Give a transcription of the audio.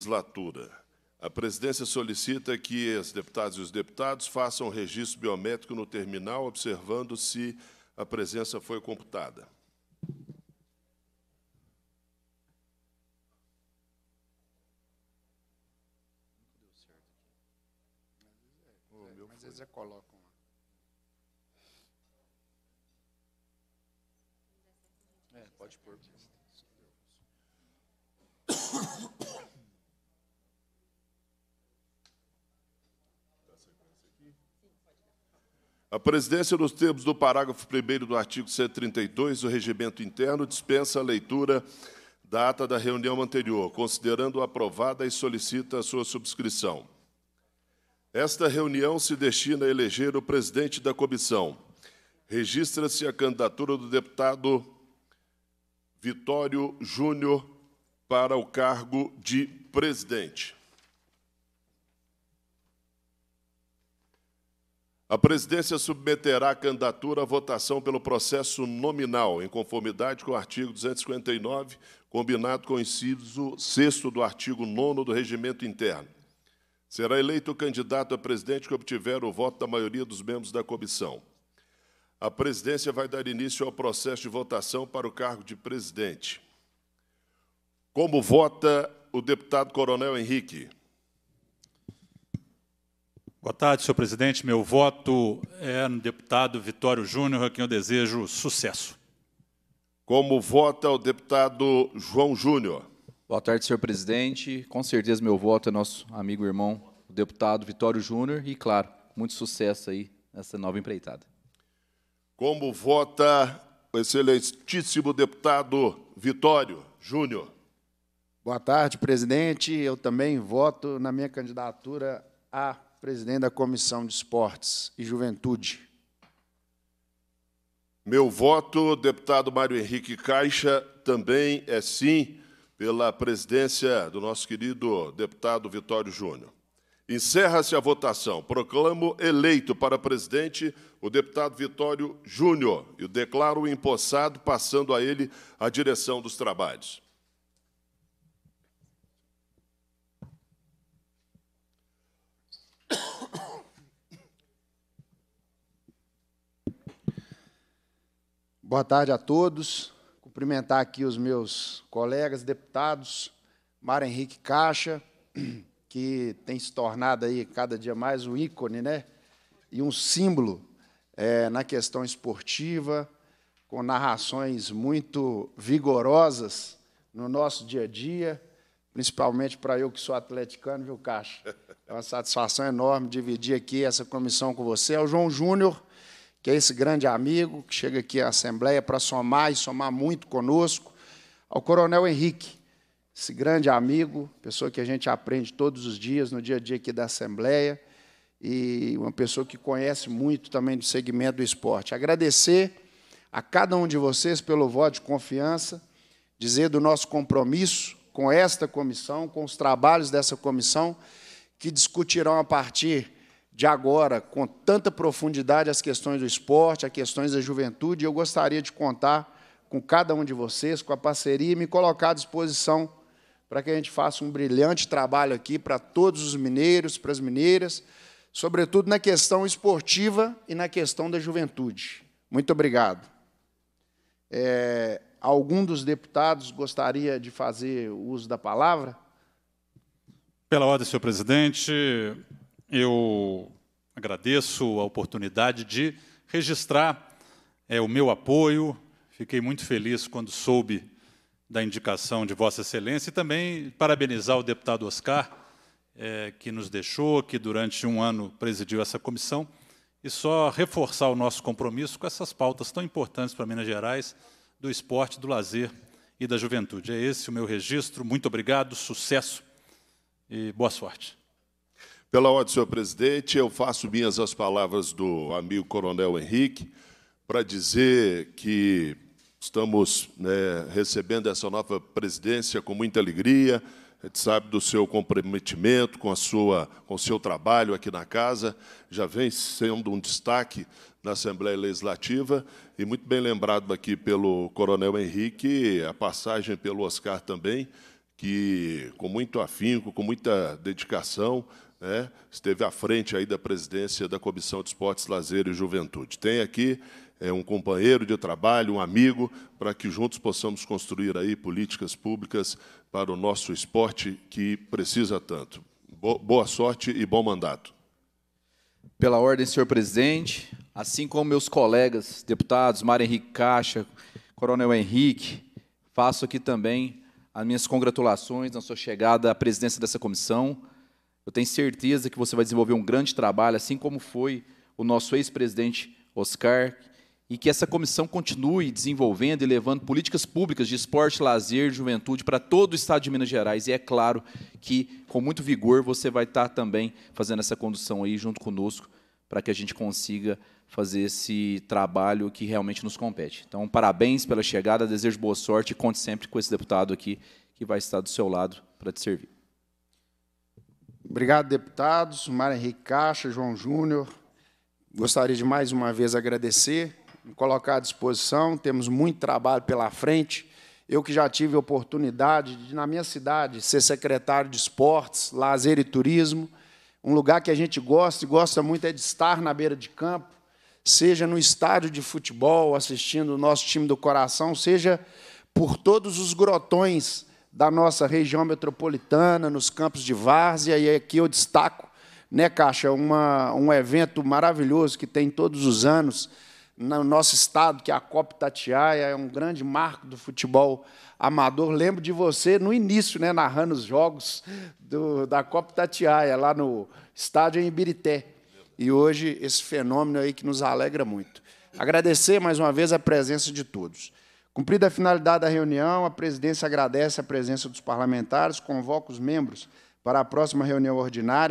legislatura. A presidência solicita que as deputadas e os deputados façam o registro biométrico no terminal, observando se a presença foi computada. Oh, meu Mas eles já colocam. É, pode pôr. A presidência, nos termos do parágrafo 1 do artigo 132 do Regimento Interno, dispensa a leitura da ata da reunião anterior, considerando-a aprovada e solicita a sua subscrição. Esta reunião se destina a eleger o presidente da comissão. Registra-se a candidatura do deputado Vitório Júnior para o cargo de presidente. A presidência submeterá a candidatura à votação pelo processo nominal, em conformidade com o artigo 259, combinado com o inciso 6 do artigo 9 do Regimento Interno. Será eleito o candidato a presidente que obtiver o voto da maioria dos membros da comissão. A presidência vai dar início ao processo de votação para o cargo de presidente. Como vota o deputado Coronel Henrique? Boa tarde, senhor presidente. Meu voto é no deputado Vitório Júnior, a quem eu desejo sucesso. Como vota é o deputado João Júnior? Boa tarde, senhor presidente. Com certeza meu voto é nosso amigo e irmão, o deputado Vitório Júnior, e claro, muito sucesso aí nessa nova empreitada. Como vota o excelentíssimo deputado Vitório Júnior? Boa tarde, presidente. Eu também voto na minha candidatura a presidente da Comissão de Esportes e Juventude. Meu voto, deputado Mário Henrique Caixa, também é sim pela presidência do nosso querido deputado Vitório Júnior. Encerra-se a votação. Proclamo eleito para presidente o deputado Vitório Júnior e o declaro empossado, passando a ele a direção dos trabalhos. Boa tarde a todos. Cumprimentar aqui os meus colegas deputados, Mar Henrique Caixa, que tem se tornado aí cada dia mais um ícone, né? E um símbolo é, na questão esportiva, com narrações muito vigorosas no nosso dia a dia, principalmente para eu que sou atleticano, viu, Caixa? É uma satisfação enorme dividir aqui essa comissão com você. É o João Júnior, que é esse grande amigo que chega aqui à Assembleia para somar e somar muito conosco, ao Coronel Henrique, esse grande amigo, pessoa que a gente aprende todos os dias no dia a dia aqui da Assembleia e uma pessoa que conhece muito também do segmento do esporte. Agradecer a cada um de vocês pelo voto de confiança, dizer do nosso compromisso com esta comissão, com os trabalhos dessa comissão, que discutirão a partir de agora, com tanta profundidade, as questões do esporte, as questões da juventude. Eu gostaria de contar com cada um de vocês, com a parceria, e me colocar à disposição para que a gente faça um brilhante trabalho aqui para todos os mineiros, para as mineiras, sobretudo na questão esportiva e na questão da juventude. Muito obrigado. É, algum dos deputados gostaria de fazer uso da palavra? Pela ordem, senhor presidente, eu agradeço a oportunidade de registrar é, o meu apoio. Fiquei muito feliz quando soube da indicação de Vossa Excelência e também parabenizar o deputado Oscar, é, que nos deixou, que durante um ano presidiu essa comissão, e só reforçar o nosso compromisso com essas pautas tão importantes para Minas Gerais, do esporte, do lazer e da juventude. É esse o meu registro. Muito obrigado, sucesso e boa sorte. Pela ordem, senhor presidente, eu faço minhas as palavras do amigo Coronel Henrique para dizer que estamos né, recebendo essa nova presidência com muita alegria. A gente sabe do seu comprometimento com a sua, com o seu trabalho aqui na casa, já vem sendo um destaque na Assembleia Legislativa e muito bem lembrado aqui pelo Coronel Henrique, a passagem pelo Oscar também, que com muito afinco, com muita dedicação, né, esteve à frente aí da presidência da Comissão de Esportes, Lazer e Juventude. Tem aqui é, um companheiro de trabalho, um amigo, para que juntos possamos construir aí políticas públicas para o nosso esporte que precisa tanto. Boa sorte e bom mandato. Pela ordem, senhor presidente, assim como meus colegas deputados Mário Henrique Caixa, Coronel Henrique, faço aqui também as minhas congratulações na sua chegada à presidência dessa comissão. Eu tenho certeza que você vai desenvolver um grande trabalho, assim como foi o nosso ex-presidente Oscar, e que essa comissão continue desenvolvendo e levando políticas públicas de esporte, lazer, juventude para todo o estado de Minas Gerais. E é claro que, com muito vigor, você vai estar também fazendo essa condução aí junto conosco, para que a gente consiga fazer esse trabalho que realmente nos compete. Então, parabéns pela chegada, desejo boa sorte e conte sempre com esse deputado aqui que vai estar do seu lado para te servir. Obrigado, deputados, Mário Henrique Caixa, João Júnior. Gostaria de mais uma vez agradecer, me colocar à disposição. Temos muito trabalho pela frente. Eu que já tive a oportunidade de, na minha cidade, ser secretário de Esportes, Lazer e Turismo, um lugar que a gente gosta e gosta muito é de estar na beira de campo, seja no estádio de futebol, assistindo o nosso time do coração, seja por todos os grotões da nossa região metropolitana, nos campos de várzea, e aqui eu destaco, né, Caixa, uma, um evento maravilhoso que tem todos os anos no nosso estado, que é a Copa Tatiaia, é um grande marco do futebol amador. Lembro de você no início, né, narrando os jogos do, da Copa Tatiaia, lá no estádio em Ibirité. E hoje esse fenômeno aí que nos alegra muito. Agradecer mais uma vez a presença de todos. Cumprida a finalidade da reunião, a presidência agradece a presença dos parlamentares, convoca os membros para a próxima reunião ordinária.